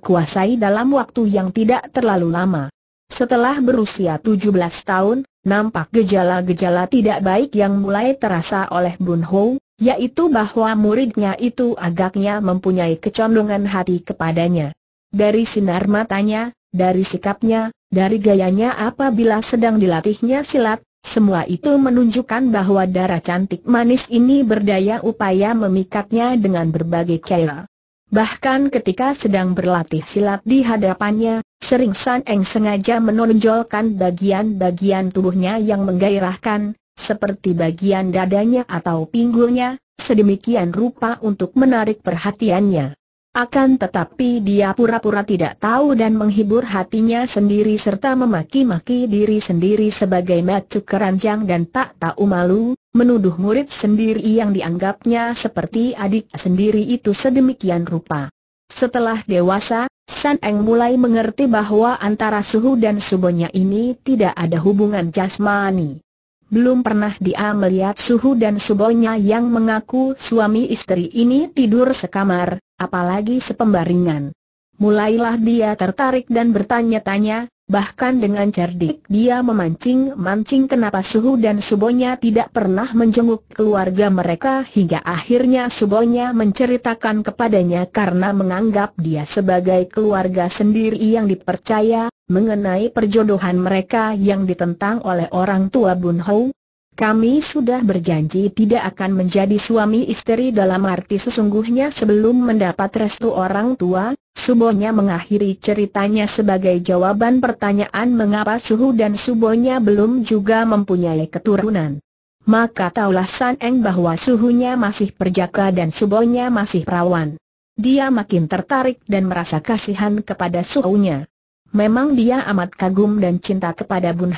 dalam waktu yang tidak terlalu lama. Setelah berusia 17 tahun, nampak gejala-gejala tidak baik yang mulai terasa oleh Bun Ho, yaitu bahwa muridnya itu agaknya mempunyai kecondongan hati kepadanya. Dari sinar matanya, dari sikapnya, dari gayanya apabila sedang dilatihnya silat, semua itu menunjukkan bahwa darah cantik manis ini berdaya upaya memikatnya dengan berbagai cara. Bahkan ketika sedang berlatih silat di hadapannya, sering San Eng sengaja menonjolkan bagian-bagian tubuhnya yang menggairahkan, seperti bagian dadanya atau pinggulnya, sedemikian rupa untuk menarik perhatiannya. Akan tetapi dia pura-pura tidak tahu dan menghibur hatinya sendiri serta memaki-maki diri sendiri sebagai macu keranjang dan tak tahu malu, menuduh murid sendiri yang dianggapnya seperti adik sendiri itu sedemikian rupa. Setelah dewasa, San Eng mulai mengerti bahwa antara suhu dan subonya ini tidak ada hubungan jasmani belum pernah dia melihat suhu dan subonya yang mengaku suami istri ini tidur sekamar, apalagi sepembaringan. Mulailah dia tertarik dan bertanya-tanya, Bahkan dengan cerdik dia memancing-mancing kenapa Suhu dan Subonya tidak pernah menjenguk keluarga mereka hingga akhirnya Subonya menceritakan kepadanya karena menganggap dia sebagai keluarga sendiri yang dipercaya, mengenai perjodohan mereka yang ditentang oleh orang tua Bun Hou, kami sudah berjanji tidak akan menjadi suami istri dalam arti sesungguhnya sebelum mendapat restu orang tua, Subonya mengakhiri ceritanya sebagai jawaban pertanyaan mengapa Suhu dan Subonya belum juga mempunyai keturunan. Maka taulah San Eng bahwa Suhunya masih perjaka dan Subonya masih perawan. Dia makin tertarik dan merasa kasihan kepada Suhunya. Memang dia amat kagum dan cinta kepada Bun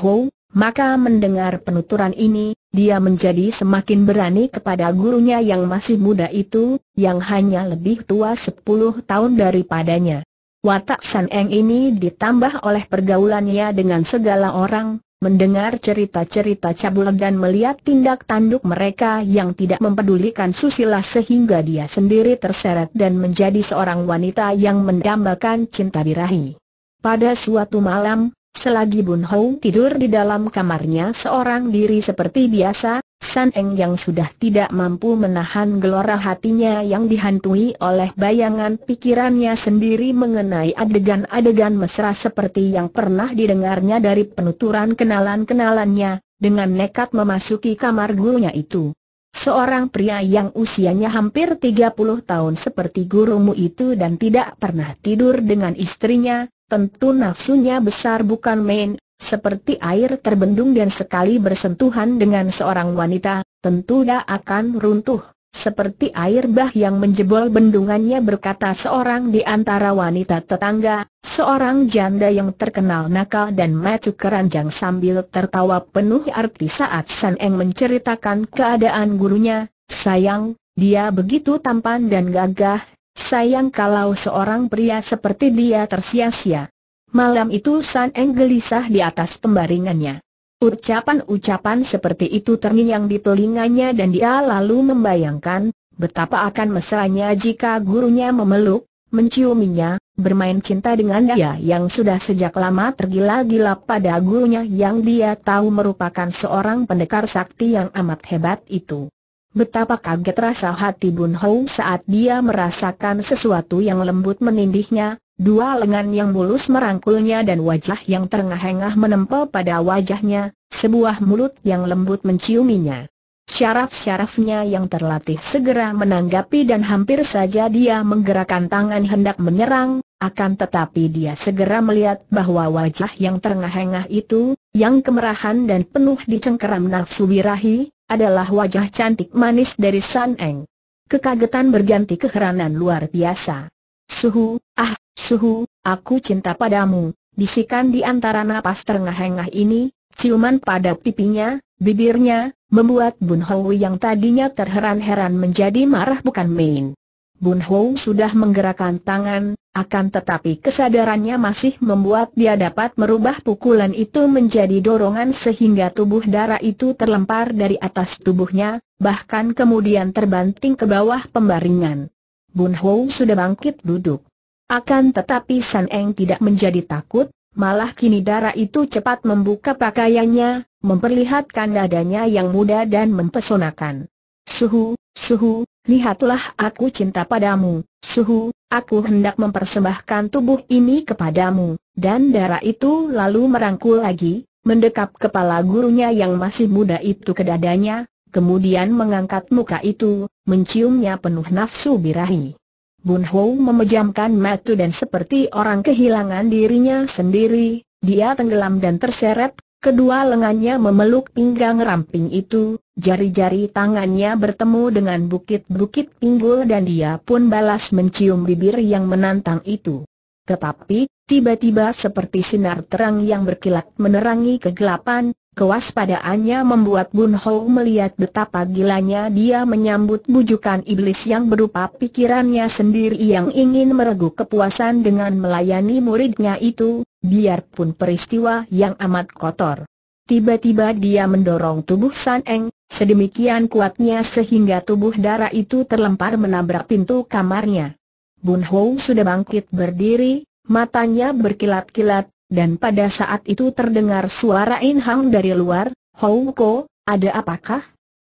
maka mendengar penuturan ini, dia menjadi semakin berani kepada gurunya yang masih muda itu, yang hanya lebih tua 10 tahun daripadanya. Watak San Eng ini ditambah oleh pergaulannya dengan segala orang, mendengar cerita-cerita cabul dan melihat tindak tanduk mereka yang tidak mempedulikan Susila sehingga dia sendiri terseret dan menjadi seorang wanita yang mendambakan cinta birahi. Pada suatu malam, Selagi Bun Hou tidur di dalam kamarnya seorang diri seperti biasa, San Eng yang sudah tidak mampu menahan gelora hatinya yang dihantui oleh bayangan pikirannya sendiri mengenai adegan-adegan mesra seperti yang pernah didengarnya dari penuturan kenalan-kenalannya, dengan nekat memasuki kamar gurunya itu. Seorang pria yang usianya hampir 30 tahun seperti gurumu itu dan tidak pernah tidur dengan istrinya, Tentu nafsunya besar bukan main, seperti air terbendung dan sekali bersentuhan dengan seorang wanita, tentu dia akan runtuh. Seperti air bah yang menjebol bendungannya berkata seorang di antara wanita tetangga, seorang janda yang terkenal nakal dan matu keranjang sambil tertawa penuh arti saat San Eng menceritakan keadaan gurunya, sayang, dia begitu tampan dan gagah, Sayang kalau seorang pria seperti dia tersia-sia. Malam itu San Eng gelisah di atas pembaringannya. Ucapan-ucapan seperti itu terngiang di telinganya dan dia lalu membayangkan betapa akan mesranya jika gurunya memeluk, menciuminya, bermain cinta dengan dia yang sudah sejak lama tergila-gila pada gurunya yang dia tahu merupakan seorang pendekar sakti yang amat hebat itu. Betapa kaget rasa hati Bun Hou saat dia merasakan sesuatu yang lembut menindihnya, dua lengan yang mulus merangkulnya dan wajah yang terengah-engah menempel pada wajahnya, sebuah mulut yang lembut menciuminya. Syaraf-syarafnya yang terlatih segera menanggapi dan hampir saja dia menggerakkan tangan hendak menyerang, akan tetapi dia segera melihat bahwa wajah yang terengah-engah itu, yang kemerahan dan penuh dicengkeram nafsu birahi, adalah wajah cantik manis dari San Eng. Kekagetan berganti keheranan luar biasa. Suhu, ah, suhu, aku cinta padamu, bisikan di antara napas terengah-engah ini, ciuman pada pipinya, bibirnya, membuat Bun Hou yang tadinya terheran-heran menjadi marah bukan main. Bun Hou sudah menggerakkan tangan, akan tetapi kesadarannya masih membuat dia dapat merubah pukulan itu menjadi dorongan sehingga tubuh darah itu terlempar dari atas tubuhnya, bahkan kemudian terbanting ke bawah pembaringan. Bun Hou sudah bangkit duduk. Akan tetapi San Eng tidak menjadi takut, malah kini darah itu cepat membuka pakaiannya, memperlihatkan dadanya yang muda dan mempesonakan. Suhu, suhu, lihatlah aku cinta padamu, suhu, aku hendak mempersembahkan tubuh ini kepadamu, dan darah itu lalu merangkul lagi, mendekap kepala gurunya yang masih muda itu ke dadanya, kemudian mengangkat muka itu, menciumnya penuh nafsu birahi. Bun Ho memejamkan mata dan seperti orang kehilangan dirinya sendiri, dia tenggelam dan terseret, kedua lengannya memeluk pinggang ramping itu, Jari-jari tangannya bertemu dengan bukit-bukit pinggul dan dia pun balas mencium bibir yang menantang itu. Tetapi, tiba-tiba seperti sinar terang yang berkilat menerangi kegelapan, kewaspadaannya membuat Bun Ho melihat betapa gilanya dia menyambut bujukan iblis yang berupa pikirannya sendiri yang ingin meregu kepuasan dengan melayani muridnya itu, biarpun peristiwa yang amat kotor. Tiba-tiba dia mendorong tubuh San Eng, Sedemikian kuatnya sehingga tubuh darah itu terlempar menabrak pintu kamarnya. Bun Ho sudah bangkit berdiri, matanya berkilat-kilat, dan pada saat itu terdengar suara In Hang dari luar, Ho Ko, ada apakah?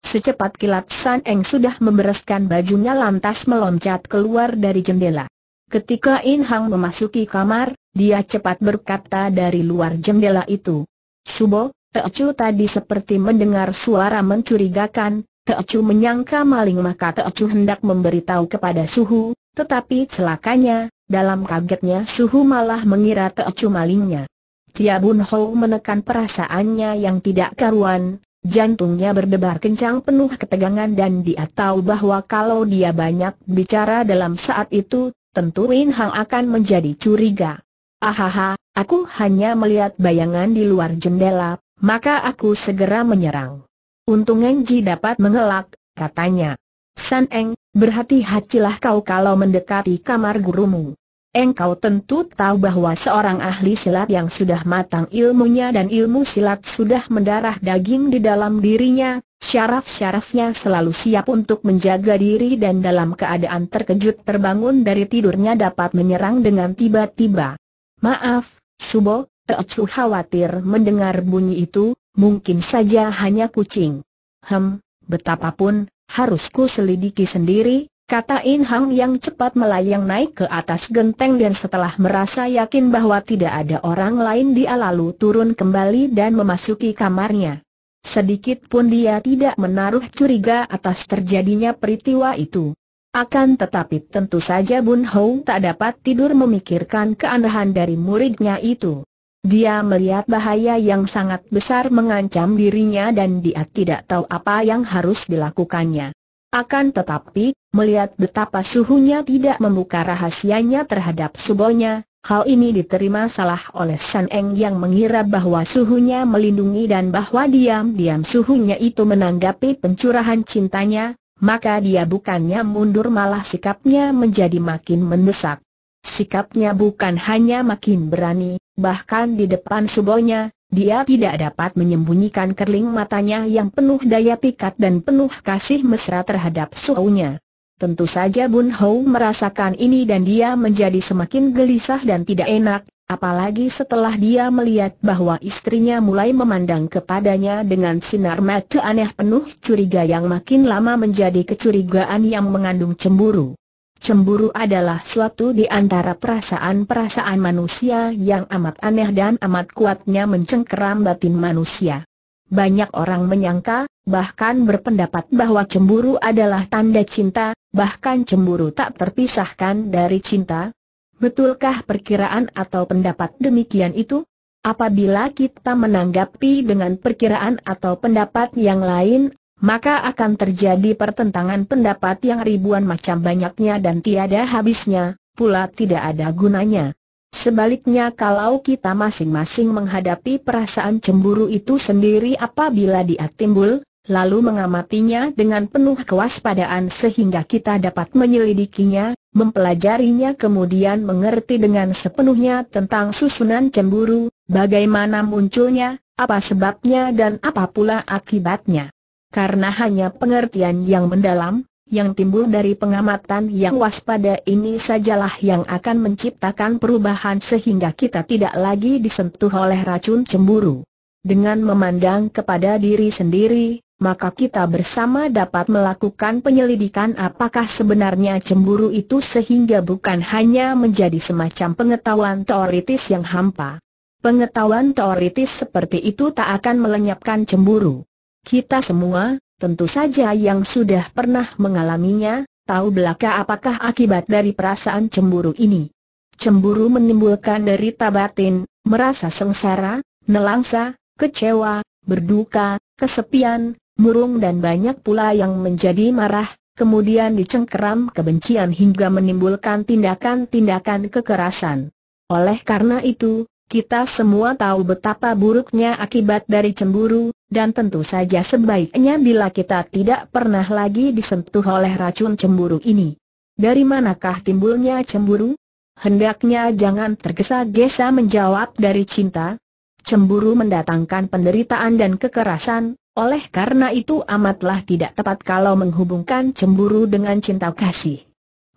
Secepat kilat San Eng sudah membereskan bajunya lantas meloncat keluar dari jendela. Ketika In Hang memasuki kamar, dia cepat berkata dari luar jendela itu. Subo, Teocu tadi seperti mendengar suara mencurigakan, Teocu menyangka maling maka Teocu hendak memberitahu kepada Suhu, tetapi celakanya, dalam kagetnya Suhu malah mengira Teocu malingnya. Tia Bun Ho menekan perasaannya yang tidak karuan, jantungnya berdebar kencang penuh ketegangan dan dia tahu bahwa kalau dia banyak bicara dalam saat itu, tentu Win Hang akan menjadi curiga. Ahaha, aku hanya melihat bayangan di luar jendela, maka aku segera menyerang. Untung Engji dapat mengelak, katanya. San Eng, berhati-hatilah kau kalau mendekati kamar gurumu. Engkau tentu tahu bahwa seorang ahli silat yang sudah matang ilmunya dan ilmu silat sudah mendarah daging di dalam dirinya, syaraf-syarafnya selalu siap untuk menjaga diri dan dalam keadaan terkejut terbangun dari tidurnya dapat menyerang dengan tiba-tiba. Maaf, Subo, Teocu khawatir mendengar bunyi itu, mungkin saja hanya kucing. Hem, betapapun, harusku selidiki sendiri, kata In Hang yang cepat melayang naik ke atas genteng dan setelah merasa yakin bahwa tidak ada orang lain dia lalu turun kembali dan memasuki kamarnya. Sedikit pun dia tidak menaruh curiga atas terjadinya peristiwa itu. Akan tetapi tentu saja Bun Hou tak dapat tidur memikirkan keanehan dari muridnya itu. Dia melihat bahaya yang sangat besar mengancam dirinya dan dia tidak tahu apa yang harus dilakukannya. Akan tetapi, melihat betapa suhunya tidak membuka rahasianya terhadap subonya, hal ini diterima salah oleh San Eng yang mengira bahwa suhunya melindungi dan bahwa diam-diam suhunya itu menanggapi pencurahan cintanya, maka dia bukannya mundur malah sikapnya menjadi makin mendesak. Sikapnya bukan hanya makin berani, bahkan di depan subonya, dia tidak dapat menyembunyikan kerling matanya yang penuh daya pikat dan penuh kasih mesra terhadap suhunya. Tentu saja Bun Hou merasakan ini dan dia menjadi semakin gelisah dan tidak enak, apalagi setelah dia melihat bahwa istrinya mulai memandang kepadanya dengan sinar mata aneh penuh curiga yang makin lama menjadi kecurigaan yang mengandung cemburu. Cemburu adalah suatu di antara perasaan-perasaan manusia yang amat aneh dan amat kuatnya mencengkeram batin manusia. Banyak orang menyangka, bahkan berpendapat bahwa cemburu adalah tanda cinta, bahkan cemburu tak terpisahkan dari cinta. Betulkah perkiraan atau pendapat demikian itu? Apabila kita menanggapi dengan perkiraan atau pendapat yang lain, maka akan terjadi pertentangan pendapat yang ribuan macam banyaknya dan tiada habisnya, pula tidak ada gunanya. Sebaliknya kalau kita masing-masing menghadapi perasaan cemburu itu sendiri apabila dia timbul, lalu mengamatinya dengan penuh kewaspadaan sehingga kita dapat menyelidikinya, mempelajarinya kemudian mengerti dengan sepenuhnya tentang susunan cemburu, bagaimana munculnya, apa sebabnya dan apa pula akibatnya karena hanya pengertian yang mendalam, yang timbul dari pengamatan yang waspada ini sajalah yang akan menciptakan perubahan sehingga kita tidak lagi disentuh oleh racun cemburu. Dengan memandang kepada diri sendiri, maka kita bersama dapat melakukan penyelidikan apakah sebenarnya cemburu itu sehingga bukan hanya menjadi semacam pengetahuan teoritis yang hampa. Pengetahuan teoritis seperti itu tak akan melenyapkan cemburu. Kita semua, tentu saja yang sudah pernah mengalaminya, tahu belaka apakah akibat dari perasaan cemburu ini. Cemburu menimbulkan derita batin, merasa sengsara, nelangsa, kecewa, berduka, kesepian, murung dan banyak pula yang menjadi marah, kemudian dicengkeram kebencian hingga menimbulkan tindakan-tindakan kekerasan. Oleh karena itu, kita semua tahu betapa buruknya akibat dari cemburu, dan tentu saja sebaiknya bila kita tidak pernah lagi disentuh oleh racun cemburu ini. Dari manakah timbulnya cemburu? Hendaknya jangan tergesa-gesa menjawab dari cinta. Cemburu mendatangkan penderitaan dan kekerasan, oleh karena itu amatlah tidak tepat kalau menghubungkan cemburu dengan cinta kasih.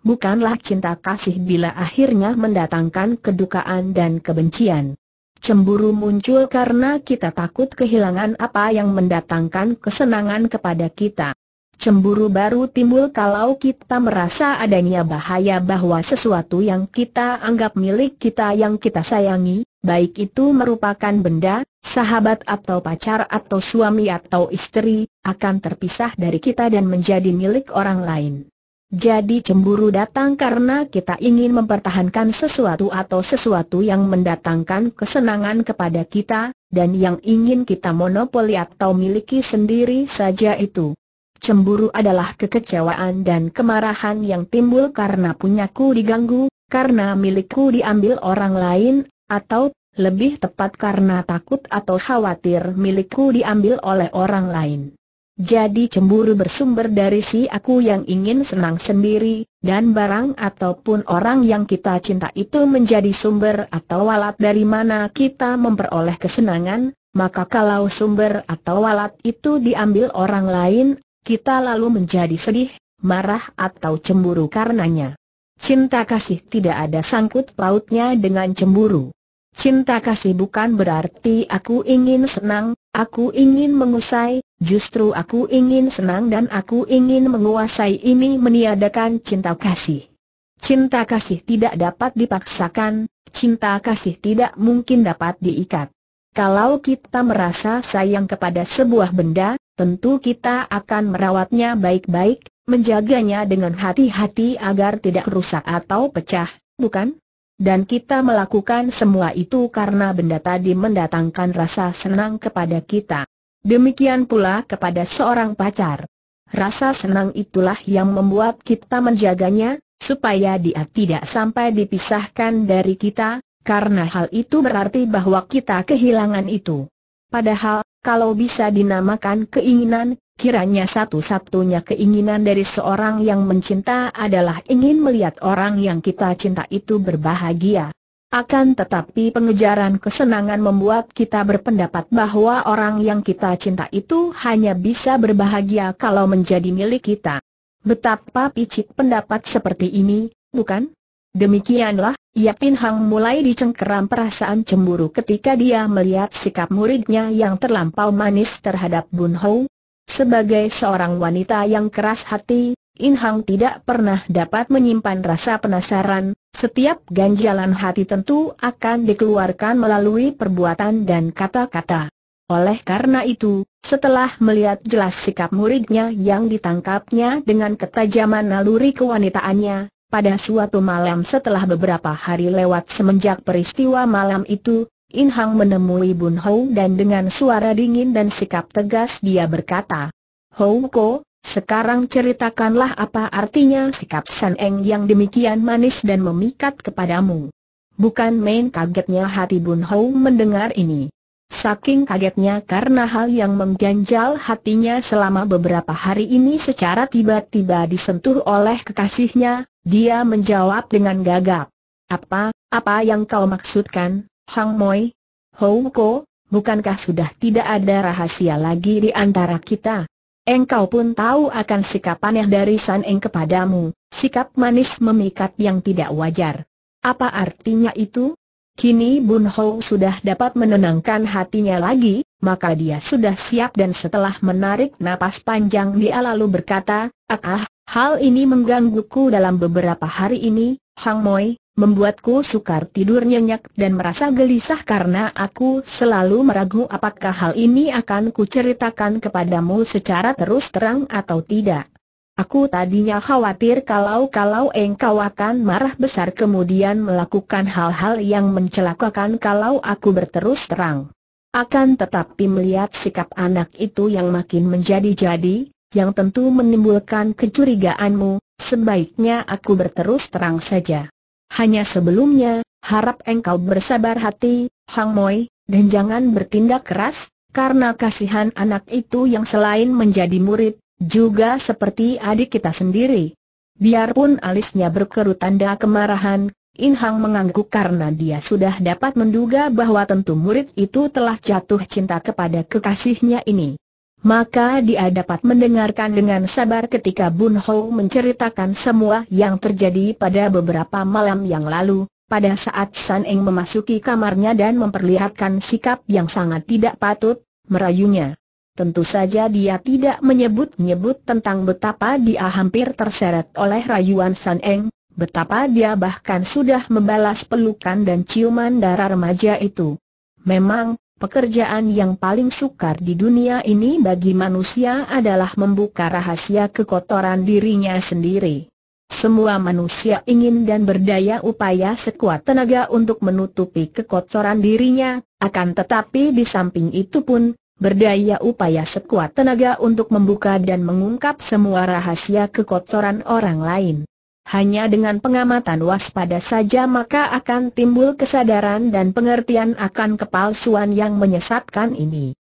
Bukanlah cinta kasih bila akhirnya mendatangkan kedukaan dan kebencian. Cemburu muncul karena kita takut kehilangan apa yang mendatangkan kesenangan kepada kita. Cemburu baru timbul kalau kita merasa adanya bahaya bahwa sesuatu yang kita anggap milik kita yang kita sayangi, baik itu merupakan benda, sahabat atau pacar atau suami atau istri, akan terpisah dari kita dan menjadi milik orang lain. Jadi cemburu datang karena kita ingin mempertahankan sesuatu atau sesuatu yang mendatangkan kesenangan kepada kita, dan yang ingin kita monopoli atau miliki sendiri saja itu. Cemburu adalah kekecewaan dan kemarahan yang timbul karena punyaku diganggu, karena milikku diambil orang lain, atau, lebih tepat karena takut atau khawatir milikku diambil oleh orang lain. Jadi cemburu bersumber dari si aku yang ingin senang sendiri, dan barang ataupun orang yang kita cinta itu menjadi sumber atau alat dari mana kita memperoleh kesenangan, maka kalau sumber atau alat itu diambil orang lain, kita lalu menjadi sedih, marah atau cemburu karenanya. Cinta kasih tidak ada sangkut pautnya dengan cemburu. Cinta kasih bukan berarti aku ingin senang, aku ingin mengusai, Justru aku ingin senang dan aku ingin menguasai ini meniadakan cinta kasih. Cinta kasih tidak dapat dipaksakan, cinta kasih tidak mungkin dapat diikat. Kalau kita merasa sayang kepada sebuah benda, tentu kita akan merawatnya baik-baik, menjaganya dengan hati-hati agar tidak rusak atau pecah, bukan? Dan kita melakukan semua itu karena benda tadi mendatangkan rasa senang kepada kita. Demikian pula kepada seorang pacar. Rasa senang itulah yang membuat kita menjaganya, supaya dia tidak sampai dipisahkan dari kita, karena hal itu berarti bahwa kita kehilangan itu. Padahal, kalau bisa dinamakan keinginan, kiranya satu-satunya keinginan dari seorang yang mencinta adalah ingin melihat orang yang kita cinta itu berbahagia. Akan tetapi pengejaran kesenangan membuat kita berpendapat bahwa orang yang kita cinta itu hanya bisa berbahagia kalau menjadi milik kita. Betapa picik pendapat seperti ini, bukan? Demikianlah, Yapin Hang mulai dicengkeram perasaan cemburu ketika dia melihat sikap muridnya yang terlampau manis terhadap Bun Hou. Sebagai seorang wanita yang keras hati, In Hang tidak pernah dapat menyimpan rasa penasaran, setiap ganjalan hati tentu akan dikeluarkan melalui perbuatan dan kata-kata. Oleh karena itu, setelah melihat jelas sikap muridnya yang ditangkapnya dengan ketajaman naluri kewanitaannya, pada suatu malam setelah beberapa hari lewat semenjak peristiwa malam itu, In Hang menemui Bun Hou dan dengan suara dingin dan sikap tegas dia berkata, Hou Ko, sekarang ceritakanlah apa artinya sikap San Eng yang demikian manis dan memikat kepadamu. Bukan main kagetnya hati Bun Hou mendengar ini. Saking kagetnya karena hal yang mengganjal hatinya selama beberapa hari ini secara tiba-tiba disentuh oleh kekasihnya, dia menjawab dengan gagap. Apa, apa yang kau maksudkan, Hang Moi? Hou Ko, bukankah sudah tidak ada rahasia lagi di antara kita? Engkau pun tahu akan sikap aneh dari San Eng kepadamu, sikap manis memikat yang tidak wajar. Apa artinya itu? Kini Bun Ho sudah dapat menenangkan hatinya lagi, maka dia sudah siap dan setelah menarik napas panjang dia lalu berkata, Ah, hal ini menggangguku dalam beberapa hari ini, Hang Moi, membuatku sukar tidur nyenyak dan merasa gelisah karena aku selalu meragu apakah hal ini akan kuceritakan kepadamu secara terus terang atau tidak. Aku tadinya khawatir kalau-kalau engkau akan marah besar kemudian melakukan hal-hal yang mencelakakan kalau aku berterus terang. Akan tetapi melihat sikap anak itu yang makin menjadi-jadi, yang tentu menimbulkan kecurigaanmu, sebaiknya aku berterus terang saja. Hanya sebelumnya, harap engkau bersabar hati, Hang Moi, dan jangan bertindak keras, karena kasihan anak itu yang selain menjadi murid, juga seperti adik kita sendiri. Biarpun alisnya berkerut tanda kemarahan, In Hang mengangguk karena dia sudah dapat menduga bahwa tentu murid itu telah jatuh cinta kepada kekasihnya ini maka dia dapat mendengarkan dengan sabar ketika Bun Ho menceritakan semua yang terjadi pada beberapa malam yang lalu, pada saat San Eng memasuki kamarnya dan memperlihatkan sikap yang sangat tidak patut, merayunya. Tentu saja dia tidak menyebut-nyebut tentang betapa dia hampir terseret oleh rayuan San Eng, betapa dia bahkan sudah membalas pelukan dan ciuman darah remaja itu. Memang, Pekerjaan yang paling sukar di dunia ini bagi manusia adalah membuka rahasia kekotoran dirinya sendiri. Semua manusia ingin dan berdaya upaya sekuat tenaga untuk menutupi kekotoran dirinya, akan tetapi di samping itu pun, berdaya upaya sekuat tenaga untuk membuka dan mengungkap semua rahasia kekotoran orang lain. Hanya dengan pengamatan waspada saja maka akan timbul kesadaran dan pengertian akan kepalsuan yang menyesatkan ini.